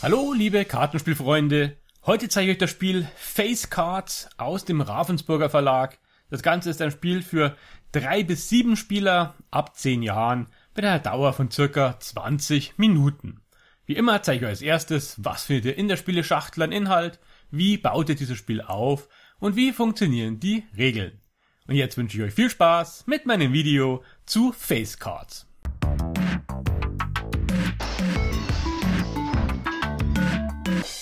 Hallo, liebe Kartenspielfreunde. Heute zeige ich euch das Spiel Face Cards aus dem Ravensburger Verlag. Das Ganze ist ein Spiel für drei bis sieben Spieler ab zehn Jahren mit einer Dauer von circa 20 Minuten. Wie immer zeige ich euch als erstes, was findet ihr in der Spieleschachtel an Inhalt, wie baut ihr dieses Spiel auf, und wie funktionieren die Regeln. Und jetzt wünsche ich euch viel Spaß mit meinem Video zu Face Cards.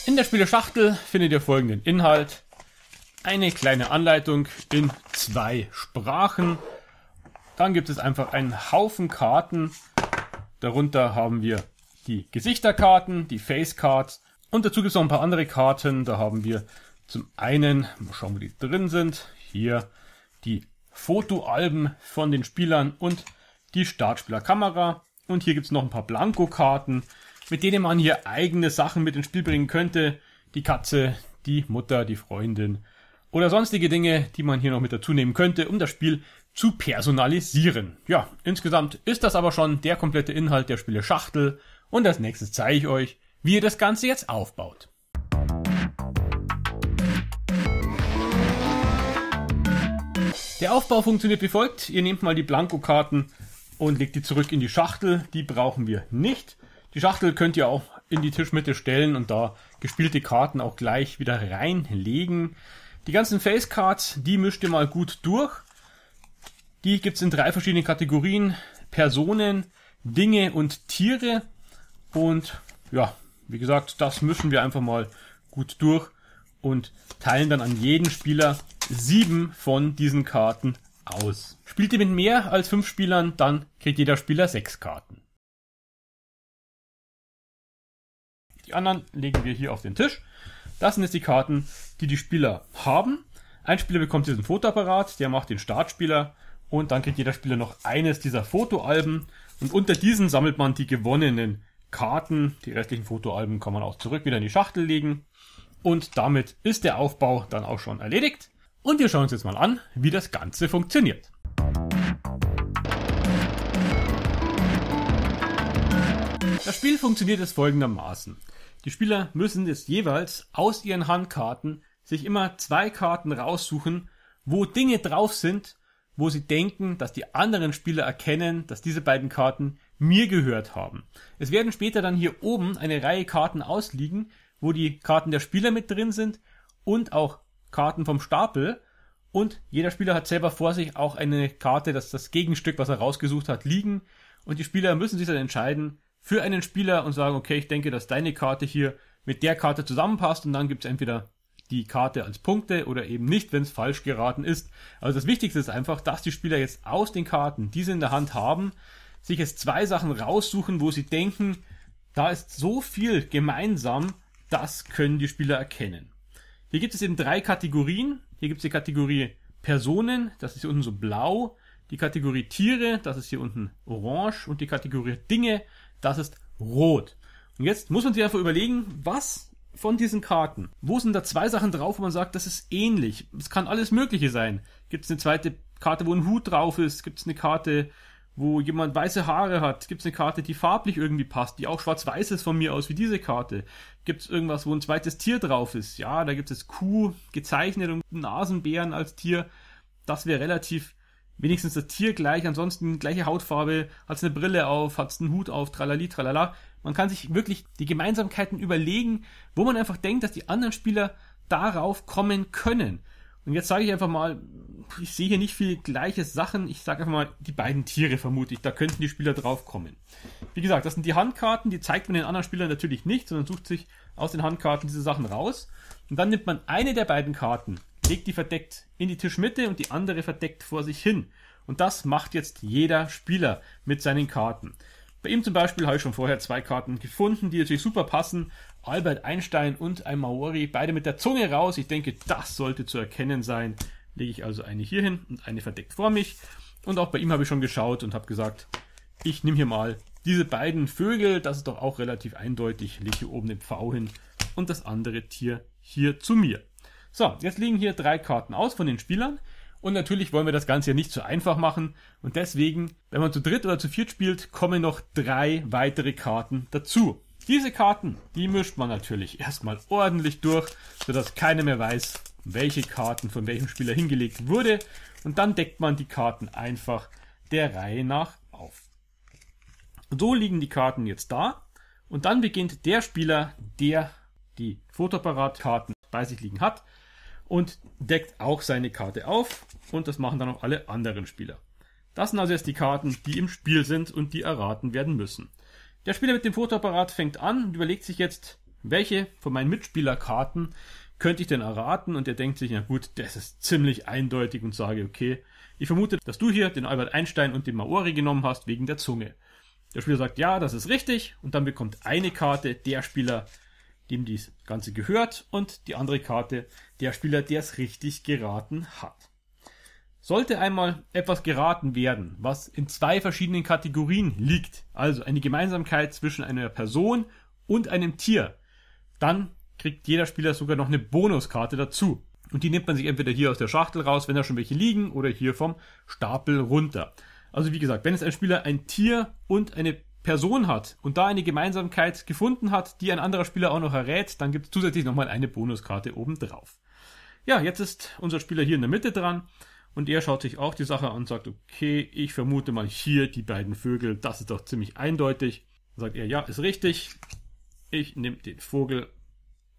In der Spieleschachtel findet ihr folgenden Inhalt. Eine kleine Anleitung in zwei Sprachen. Dann gibt es einfach einen Haufen Karten. Darunter haben wir die Gesichterkarten, die Face Cards und dazu gibt es noch ein paar andere Karten. Da haben wir zum einen mal schauen wir, die drin sind. Hier die Fotoalben von den Spielern und die Startspielerkamera. Und hier gibt es noch ein paar Blankokarten, mit denen man hier eigene Sachen mit ins Spiel bringen könnte. Die Katze, die Mutter, die Freundin oder sonstige Dinge, die man hier noch mit dazu nehmen könnte, um das Spiel zu personalisieren. Ja, insgesamt ist das aber schon der komplette Inhalt der Spiele Schachtel und als nächstes zeige ich euch, wie ihr das Ganze jetzt aufbaut. Der Aufbau funktioniert wie folgt. Ihr nehmt mal die Blankokarten und legt die zurück in die Schachtel. Die brauchen wir nicht. Die Schachtel könnt ihr auch in die Tischmitte stellen und da gespielte Karten auch gleich wieder reinlegen. Die ganzen Facecards, die mischt ihr mal gut durch. Die gibt's in drei verschiedenen Kategorien. Personen, Dinge und Tiere. Und ja, wie gesagt, das mischen wir einfach mal gut durch und teilen dann an jeden Spieler sieben von diesen Karten aus. Spielt ihr mit mehr als fünf Spielern, dann kriegt jeder Spieler sechs Karten. Die anderen legen wir hier auf den Tisch. Das sind jetzt die Karten, die die Spieler haben. Ein Spieler bekommt diesen Fotoapparat, der macht den Startspieler und dann kriegt jeder Spieler noch eines dieser Fotoalben und unter diesen sammelt man die gewonnenen Karten. Die restlichen Fotoalben kann man auch zurück wieder in die Schachtel legen. Und damit ist der Aufbau dann auch schon erledigt. Und wir schauen uns jetzt mal an, wie das Ganze funktioniert. Das Spiel funktioniert jetzt folgendermaßen. Die Spieler müssen jetzt jeweils aus ihren Handkarten sich immer zwei Karten raussuchen, wo Dinge drauf sind, wo sie denken, dass die anderen Spieler erkennen, dass diese beiden Karten mir gehört haben. Es werden später dann hier oben eine Reihe Karten ausliegen, wo die Karten der Spieler mit drin sind und auch Karten vom Stapel. Und jeder Spieler hat selber vor sich auch eine Karte, das das Gegenstück, was er rausgesucht hat, liegen. Und die Spieler müssen sich dann entscheiden für einen Spieler und sagen, okay, ich denke, dass deine Karte hier mit der Karte zusammenpasst und dann gibt's entweder die Karte als Punkte oder eben nicht, wenn es falsch geraten ist. Also das Wichtigste ist einfach, dass die Spieler jetzt aus den Karten, die sie in der Hand haben, sich jetzt zwei Sachen raussuchen, wo sie denken, da ist so viel gemeinsam, das können die Spieler erkennen. Hier gibt es eben drei Kategorien. Hier gibt es die Kategorie Personen, das ist hier unten so blau. Die Kategorie Tiere, das ist hier unten orange. Und die Kategorie Dinge, das ist rot. Und jetzt muss man sich einfach überlegen, was von diesen Karten, wo sind da zwei Sachen drauf, wo man sagt, das ist ähnlich. Es kann alles Mögliche sein. Gibt es eine zweite Karte, wo ein Hut drauf ist? Gibt es eine Karte, wo jemand weiße Haare hat, gibt es eine Karte, die farblich irgendwie passt, die auch schwarz-weiß ist von mir aus wie diese Karte. Gibt es irgendwas, wo ein zweites Tier drauf ist? Ja, da gibt es Kuh gezeichnet und Nasenbären als Tier. Das wäre relativ wenigstens das Tier gleich, ansonsten gleiche Hautfarbe, hat es eine Brille auf, hat es einen Hut auf, tralali, tralala. Man kann sich wirklich die Gemeinsamkeiten überlegen, wo man einfach denkt, dass die anderen Spieler darauf kommen können. Und jetzt sage ich einfach mal, ich sehe hier nicht viel gleiche Sachen. Ich sage einfach mal, die beiden Tiere vermute ich. Da könnten die Spieler drauf kommen. Wie gesagt, das sind die Handkarten. Die zeigt man den anderen Spielern natürlich nicht, sondern sucht sich aus den Handkarten diese Sachen raus. Und dann nimmt man eine der beiden Karten, legt die verdeckt in die Tischmitte und die andere verdeckt vor sich hin. Und das macht jetzt jeder Spieler mit seinen Karten. Bei ihm zum Beispiel habe ich schon vorher zwei Karten gefunden, die natürlich super passen. Albert Einstein und ein Maori, beide mit der Zunge raus. Ich denke, das sollte zu erkennen sein lege ich also eine hier hin und eine verdeckt vor mich. Und auch bei ihm habe ich schon geschaut und habe gesagt, ich nehme hier mal diese beiden Vögel, das ist doch auch relativ eindeutig, lege hier oben den Pfau hin und das andere Tier hier zu mir. So, jetzt liegen hier drei Karten aus von den Spielern. Und natürlich wollen wir das Ganze ja nicht zu so einfach machen. Und deswegen, wenn man zu dritt oder zu viert spielt, kommen noch drei weitere Karten dazu. Diese Karten, die mischt man natürlich erstmal ordentlich durch, sodass keiner mehr weiß, welche Karten von welchem Spieler hingelegt wurde. Und dann deckt man die Karten einfach der Reihe nach auf. So liegen die Karten jetzt da. Und dann beginnt der Spieler, der die Fotoapparatkarten bei sich liegen hat und deckt auch seine Karte auf. Und das machen dann auch alle anderen Spieler. Das sind also jetzt die Karten, die im Spiel sind und die erraten werden müssen. Der Spieler mit dem Fotoapparat fängt an und überlegt sich jetzt, welche von meinen Mitspielerkarten könnte ich denn erraten? Und er denkt sich, na gut, das ist ziemlich eindeutig und sage, okay, ich vermute, dass du hier den Albert Einstein und den Maori genommen hast wegen der Zunge. Der Spieler sagt, ja, das ist richtig. Und dann bekommt eine Karte der Spieler, dem dies Ganze gehört, und die andere Karte der Spieler, der es richtig geraten hat. Sollte einmal etwas geraten werden, was in zwei verschiedenen Kategorien liegt, also eine Gemeinsamkeit zwischen einer Person und einem Tier, dann kriegt jeder Spieler sogar noch eine Bonuskarte dazu. Und die nimmt man sich entweder hier aus der Schachtel raus, wenn da schon welche liegen, oder hier vom Stapel runter. Also wie gesagt, wenn es ein Spieler ein Tier und eine Person hat und da eine Gemeinsamkeit gefunden hat, die ein anderer Spieler auch noch errät, dann gibt es zusätzlich nochmal eine Bonuskarte obendrauf. Ja, jetzt ist unser Spieler hier in der Mitte dran und er schaut sich auch die Sache an und sagt, okay, ich vermute mal hier die beiden Vögel, das ist doch ziemlich eindeutig. sagt er, ja, ist richtig, ich nehme den Vogel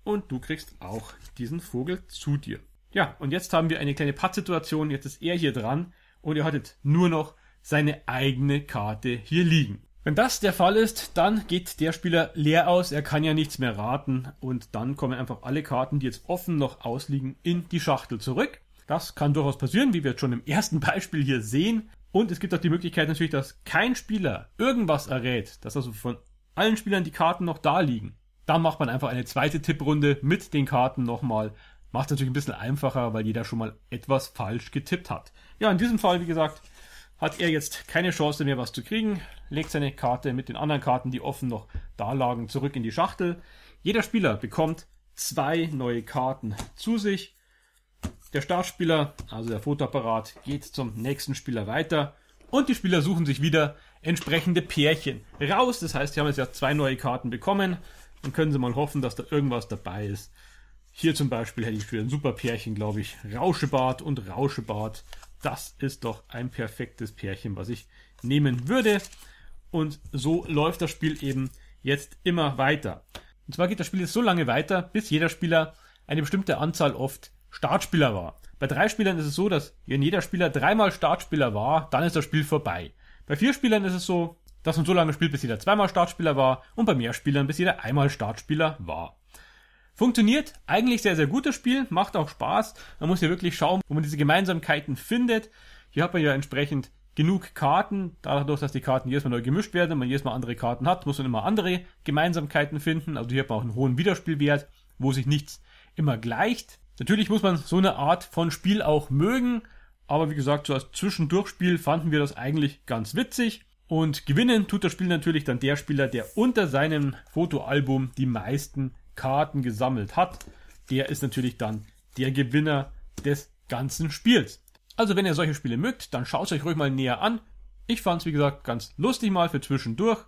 und du kriegst auch diesen Vogel zu dir. Ja, und jetzt haben wir eine kleine Pattsituation. Jetzt ist er hier dran und ihr hattet nur noch seine eigene Karte hier liegen. Wenn das der Fall ist, dann geht der Spieler leer aus, er kann ja nichts mehr raten und dann kommen einfach alle Karten, die jetzt offen noch ausliegen, in die Schachtel zurück. Das kann durchaus passieren, wie wir jetzt schon im ersten Beispiel hier sehen. Und es gibt auch die Möglichkeit natürlich, dass kein Spieler irgendwas errät, dass also von allen Spielern die Karten noch da liegen. Dann macht man einfach eine zweite Tipprunde mit den Karten nochmal. Macht es natürlich ein bisschen einfacher, weil jeder schon mal etwas falsch getippt hat. Ja, in diesem Fall, wie gesagt, hat er jetzt keine Chance mehr, was zu kriegen. Legt seine Karte mit den anderen Karten, die offen noch da lagen, zurück in die Schachtel. Jeder Spieler bekommt zwei neue Karten zu sich. Der Startspieler, also der Fotoapparat, geht zum nächsten Spieler weiter. Und die Spieler suchen sich wieder entsprechende Pärchen raus. Das heißt, sie haben jetzt ja zwei neue Karten bekommen. Dann können Sie mal hoffen, dass da irgendwas dabei ist. Hier zum Beispiel hätte ich für ein super Pärchen, glaube ich. Rauschebart und Rauschebart. Das ist doch ein perfektes Pärchen, was ich nehmen würde. Und so läuft das Spiel eben jetzt immer weiter. Und zwar geht das Spiel jetzt so lange weiter, bis jeder Spieler eine bestimmte Anzahl oft Startspieler war. Bei drei Spielern ist es so, dass wenn jeder Spieler dreimal Startspieler war, dann ist das Spiel vorbei. Bei vier Spielern ist es so, das man so lange spielt, bis jeder zweimal Startspieler war und bei mehr Spielern, bis jeder einmal Startspieler war. Funktioniert eigentlich sehr, sehr gutes Spiel, macht auch Spaß. Man muss ja wirklich schauen, wo man diese Gemeinsamkeiten findet. Hier hat man ja entsprechend genug Karten. Dadurch, dass die Karten jedes Mal neu gemischt werden und man jedes Mal andere Karten hat, muss man immer andere Gemeinsamkeiten finden. Also hier hat man auch einen hohen Wiederspielwert, wo sich nichts immer gleicht. Natürlich muss man so eine Art von Spiel auch mögen. Aber wie gesagt, so als Zwischendurchspiel fanden wir das eigentlich ganz witzig. Und gewinnen tut das Spiel natürlich dann der Spieler, der unter seinem Fotoalbum die meisten Karten gesammelt hat. Der ist natürlich dann der Gewinner des ganzen Spiels. Also wenn ihr solche Spiele mögt, dann schaut es euch ruhig mal näher an. Ich fand es wie gesagt ganz lustig mal für zwischendurch.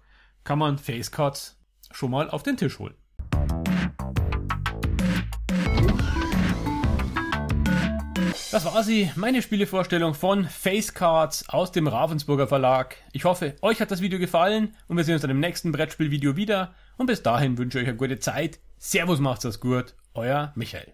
Kann man Facecards schon mal auf den Tisch holen. Das war sie, meine Spielevorstellung von Facecards aus dem Ravensburger Verlag. Ich hoffe, euch hat das Video gefallen und wir sehen uns dann im nächsten Brettspielvideo wieder. Und bis dahin wünsche ich euch eine gute Zeit. Servus, macht's das gut. Euer Michael.